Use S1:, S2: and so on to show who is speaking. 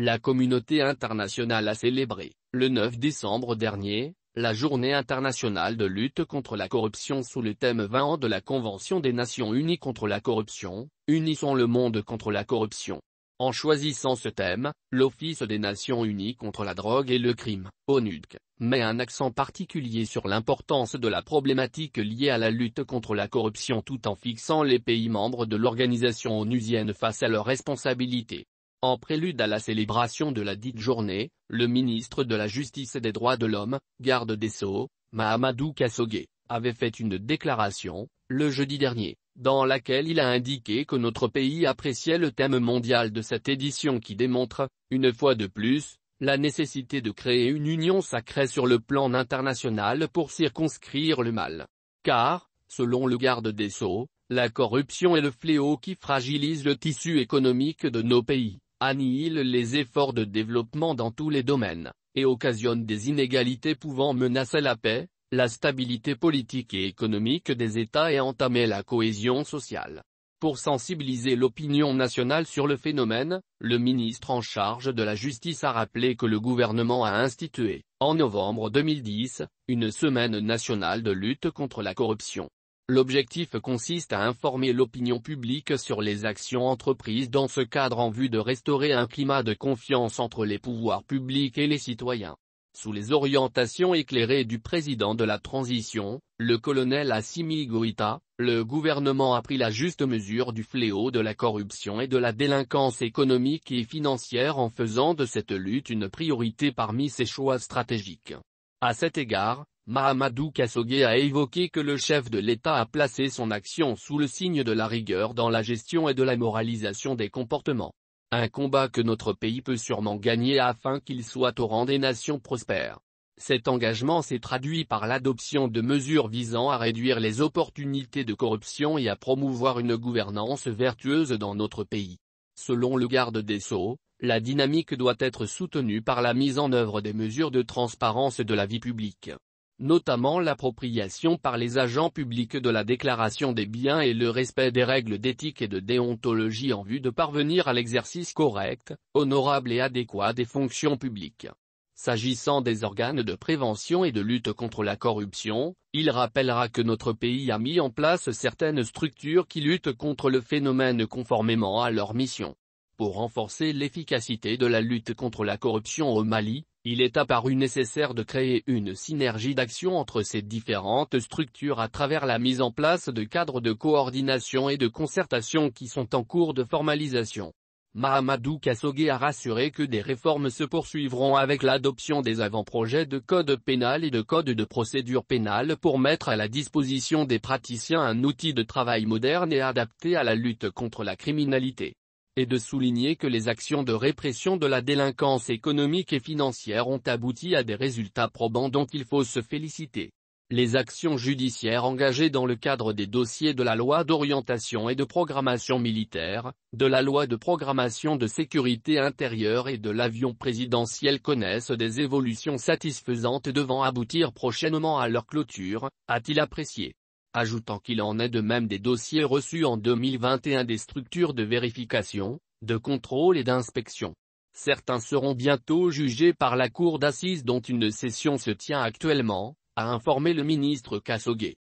S1: La communauté internationale a célébré, le 9 décembre dernier, la Journée internationale de lutte contre la corruption sous le thème 20 ans de la Convention des Nations Unies contre la corruption, unissons le monde contre la corruption. En choisissant ce thème, l'Office des Nations Unies contre la drogue et le crime, ONUDC, met un accent particulier sur l'importance de la problématique liée à la lutte contre la corruption tout en fixant les pays membres de l'organisation onusienne face à leurs responsabilités. En prélude à la célébration de la dite journée, le ministre de la Justice et des Droits de l'Homme, garde des Sceaux, Mahamadou Kassogé, avait fait une déclaration, le jeudi dernier, dans laquelle il a indiqué que notre pays appréciait le thème mondial de cette édition qui démontre, une fois de plus, la nécessité de créer une union sacrée sur le plan international pour circonscrire le mal. Car, selon le garde des Sceaux, la corruption est le fléau qui fragilise le tissu économique de nos pays annihile les efforts de développement dans tous les domaines, et occasionne des inégalités pouvant menacer la paix, la stabilité politique et économique des États et entamer la cohésion sociale. Pour sensibiliser l'opinion nationale sur le phénomène, le ministre en charge de la justice a rappelé que le gouvernement a institué, en novembre 2010, une semaine nationale de lutte contre la corruption. L'objectif consiste à informer l'opinion publique sur les actions entreprises dans ce cadre en vue de restaurer un climat de confiance entre les pouvoirs publics et les citoyens. Sous les orientations éclairées du président de la transition, le colonel Assimi Goïta, le gouvernement a pris la juste mesure du fléau de la corruption et de la délinquance économique et financière en faisant de cette lutte une priorité parmi ses choix stratégiques. À cet égard, Mahamadou Kassogué a évoqué que le chef de l'État a placé son action sous le signe de la rigueur dans la gestion et de la moralisation des comportements. Un combat que notre pays peut sûrement gagner afin qu'il soit au rang des nations prospères. Cet engagement s'est traduit par l'adoption de mesures visant à réduire les opportunités de corruption et à promouvoir une gouvernance vertueuse dans notre pays. Selon le garde des Sceaux, la dynamique doit être soutenue par la mise en œuvre des mesures de transparence de la vie publique notamment l'appropriation par les agents publics de la déclaration des biens et le respect des règles d'éthique et de déontologie en vue de parvenir à l'exercice correct, honorable et adéquat des fonctions publiques. S'agissant des organes de prévention et de lutte contre la corruption, il rappellera que notre pays a mis en place certaines structures qui luttent contre le phénomène conformément à leur mission. Pour renforcer l'efficacité de la lutte contre la corruption au Mali, il est apparu nécessaire de créer une synergie d'action entre ces différentes structures à travers la mise en place de cadres de coordination et de concertation qui sont en cours de formalisation. Mahamadou Kassogé a rassuré que des réformes se poursuivront avec l'adoption des avant-projets de code pénal et de code de procédure pénale pour mettre à la disposition des praticiens un outil de travail moderne et adapté à la lutte contre la criminalité et de souligner que les actions de répression de la délinquance économique et financière ont abouti à des résultats probants dont il faut se féliciter. Les actions judiciaires engagées dans le cadre des dossiers de la loi d'orientation et de programmation militaire, de la loi de programmation de sécurité intérieure et de l'avion présidentiel connaissent des évolutions satisfaisantes devant aboutir prochainement à leur clôture, a-t-il apprécié ajoutant qu'il en est de même des dossiers reçus en 2021 des structures de vérification, de contrôle et d'inspection. Certains seront bientôt jugés par la cour d'assises dont une session se tient actuellement, a informé le ministre Kassogé.